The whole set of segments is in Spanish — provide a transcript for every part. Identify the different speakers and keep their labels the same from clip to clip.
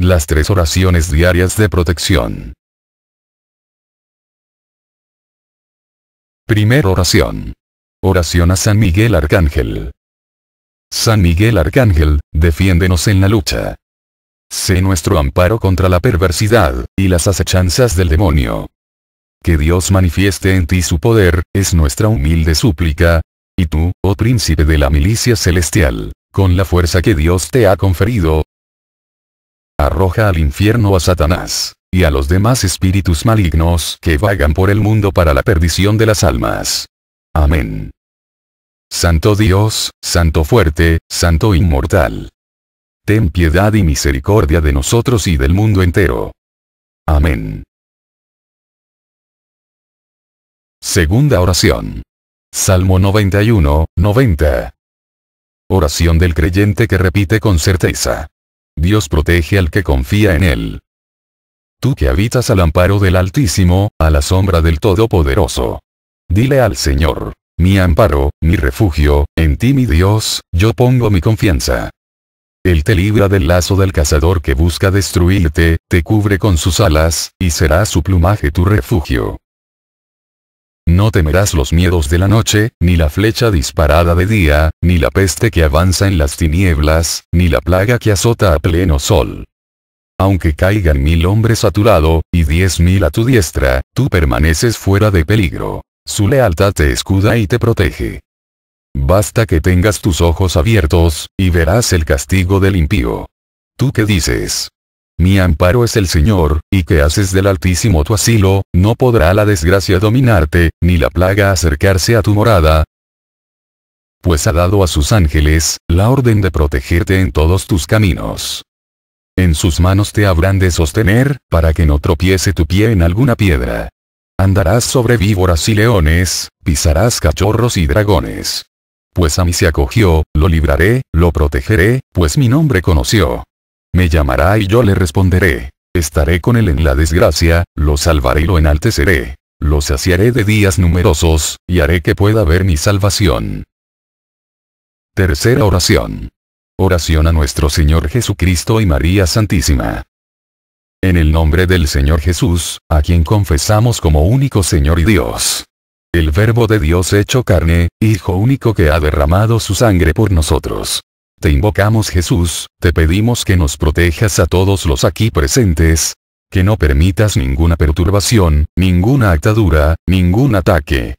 Speaker 1: Las tres oraciones diarias de protección. Primera oración. Oración a San Miguel Arcángel. San Miguel Arcángel, defiéndenos en la lucha. Sé nuestro amparo contra la perversidad, y las asechanzas del demonio. Que Dios manifieste en ti su poder, es nuestra humilde súplica. Y tú, oh príncipe de la milicia celestial, con la fuerza que Dios te ha conferido, arroja al infierno a Satanás, y a los demás espíritus malignos que vagan por el mundo para la perdición de las almas. Amén. Santo Dios, Santo fuerte, Santo inmortal. Ten piedad y misericordia de nosotros y del mundo entero. Amén. Segunda oración. Salmo 91, 90. Oración del creyente que repite con certeza. Dios protege al que confía en Él. Tú que habitas al amparo del Altísimo, a la sombra del Todopoderoso. Dile al Señor, mi amparo, mi refugio, en ti mi Dios, yo pongo mi confianza. Él te libra del lazo del cazador que busca destruirte, te cubre con sus alas, y será su plumaje tu refugio. No temerás los miedos de la noche, ni la flecha disparada de día, ni la peste que avanza en las tinieblas, ni la plaga que azota a pleno sol. Aunque caigan mil hombres a tu lado, y diez mil a tu diestra, tú permaneces fuera de peligro. Su lealtad te escuda y te protege. Basta que tengas tus ojos abiertos, y verás el castigo del impío. ¿Tú qué dices? Mi amparo es el Señor, y que haces del Altísimo tu asilo, no podrá la desgracia dominarte, ni la plaga acercarse a tu morada. Pues ha dado a sus ángeles, la orden de protegerte en todos tus caminos. En sus manos te habrán de sostener, para que no tropiece tu pie en alguna piedra. Andarás sobre víboras y leones, pisarás cachorros y dragones. Pues a mí se acogió, lo libraré, lo protegeré, pues mi nombre conoció. Me llamará y yo le responderé. Estaré con él en la desgracia, lo salvaré y lo enalteceré. Lo saciaré de días numerosos, y haré que pueda ver mi salvación. Tercera oración. Oración a nuestro Señor Jesucristo y María Santísima. En el nombre del Señor Jesús, a quien confesamos como único Señor y Dios. El Verbo de Dios hecho carne, Hijo único que ha derramado su sangre por nosotros. Te invocamos Jesús, te pedimos que nos protejas a todos los aquí presentes, que no permitas ninguna perturbación, ninguna atadura, ningún ataque.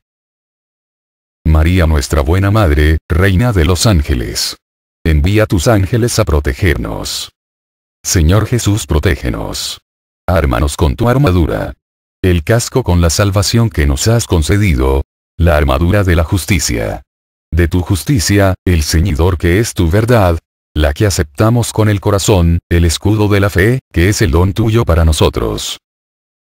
Speaker 1: María nuestra buena Madre, Reina de los Ángeles. Envía tus ángeles a protegernos. Señor Jesús, protégenos. Ármanos con tu armadura. El casco con la salvación que nos has concedido. La armadura de la justicia de tu justicia, el ceñidor que es tu verdad, la que aceptamos con el corazón, el escudo de la fe, que es el don tuyo para nosotros.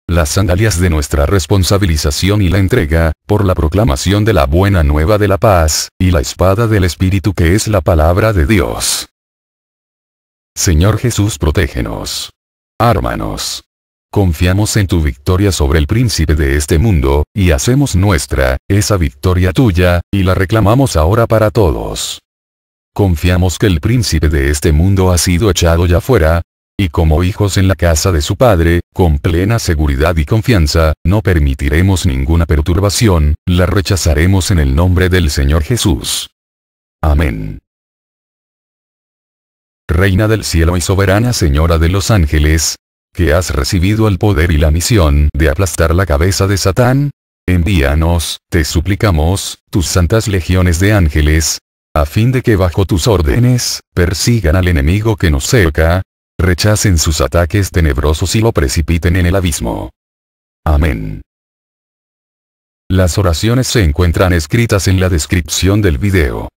Speaker 1: Las sandalias de nuestra responsabilización y la entrega, por la proclamación de la buena nueva de la paz, y la espada del Espíritu que es la palabra de Dios. Señor Jesús, protégenos. Ármanos. Confiamos en tu victoria sobre el príncipe de este mundo, y hacemos nuestra, esa victoria tuya, y la reclamamos ahora para todos. Confiamos que el príncipe de este mundo ha sido echado ya fuera, y como hijos en la casa de su padre, con plena seguridad y confianza, no permitiremos ninguna perturbación, la rechazaremos en el nombre del Señor Jesús. Amén. Reina del cielo y soberana Señora de los ángeles, que has recibido el poder y la misión de aplastar la cabeza de Satán? Envíanos, te suplicamos, tus santas legiones de ángeles, a fin de que bajo tus órdenes, persigan al enemigo que nos cerca, rechacen sus ataques tenebrosos y lo precipiten en el abismo. Amén. Las oraciones se encuentran escritas en la descripción del video.